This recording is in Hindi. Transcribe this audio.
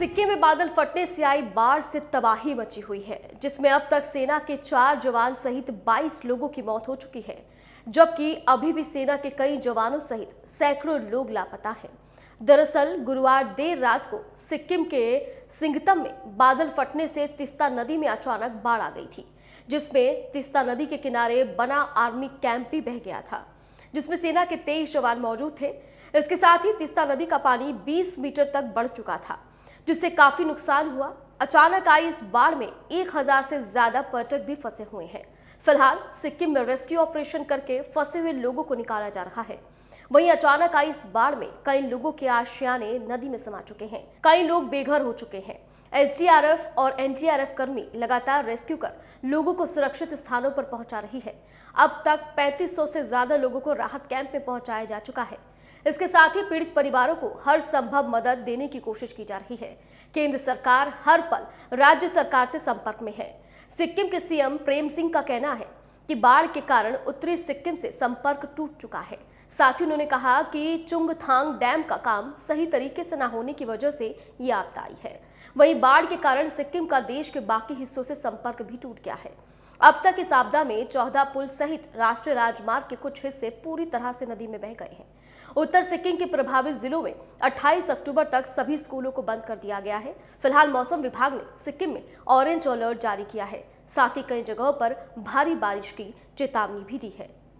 सिक्के में बादल फटने से आई बाढ़ से तबाही मची हुई है जिसमें अब तक सेना के चार जवान सहित 22 लोगों की मौत हो चुकी है जबकि अभी भी सेना के कई जवानों सहित सैकड़ों लोग लापता हैं दरअसल गुरुवार देर रात को सिक्किम के सिंगतम में बादल फटने से तिस्ता नदी में अचानक बाढ़ आ गई थी जिसमें तिस्ता नदी के किनारे बना आर्मी कैंप भी बह गया था जिसमें सेना के तेईस जवान मौजूद थे इसके साथ ही तिस्ता नदी का पानी 20 मीटर तक बढ़ चुका था जिससे काफ़ी नुकसान हुआ अचानक आई इस बाढ़ में एक हजार से ज़्यादा पर्यटक भी फंसे हुए हैं फिलहाल सिक्किम में रेस्क्यू ऑपरेशन करके फंसे हुए लोगों को निकाला जा रहा है वहीं अचानक आई इस बाढ़ में कई लोगों के आशियाने नदी में समा चुके हैं कई लोग बेघर हो चुके हैं एसडीआरएफ और एनडीआरएफ कर्मी लगातार रेस्क्यू कर लोगों को सुरक्षित स्थानों पर पहुंचा रही है अब तक 3500 से ज्यादा लोगों को राहत कैंप में पहुंचाया जा चुका है इसके साथ ही पीड़ित परिवारों को हर संभव मदद देने की कोशिश की जा रही है केंद्र सरकार हर पल राज्य सरकार से संपर्क में है सिक्किम के सीएम प्रेम सिंह का कहना है कि बाढ़ के कारण उत्तरी सिक्किम से संपर्क टूट चुका है साथ ही उन्होंने कहा कि चुंगथांग डैम का काम सही तरीके से न होने की वजह से ये आपदा आई है वहीं बाढ़ के कारण सिक्किम का देश के बाकी हिस्सों से संपर्क भी टूट गया है अब तक इस आपदा में चौदह पुल सहित राष्ट्रीय राजमार्ग के कुछ हिस्से पूरी तरह से नदी में बह गए हैं उत्तर सिक्किम के प्रभावित जिलों में 28 अक्टूबर तक सभी स्कूलों को बंद कर दिया गया है फिलहाल मौसम विभाग ने सिक्किम में ऑरेंज अलर्ट जारी किया है साथ ही कई जगहों पर भारी बारिश की चेतावनी भी दी है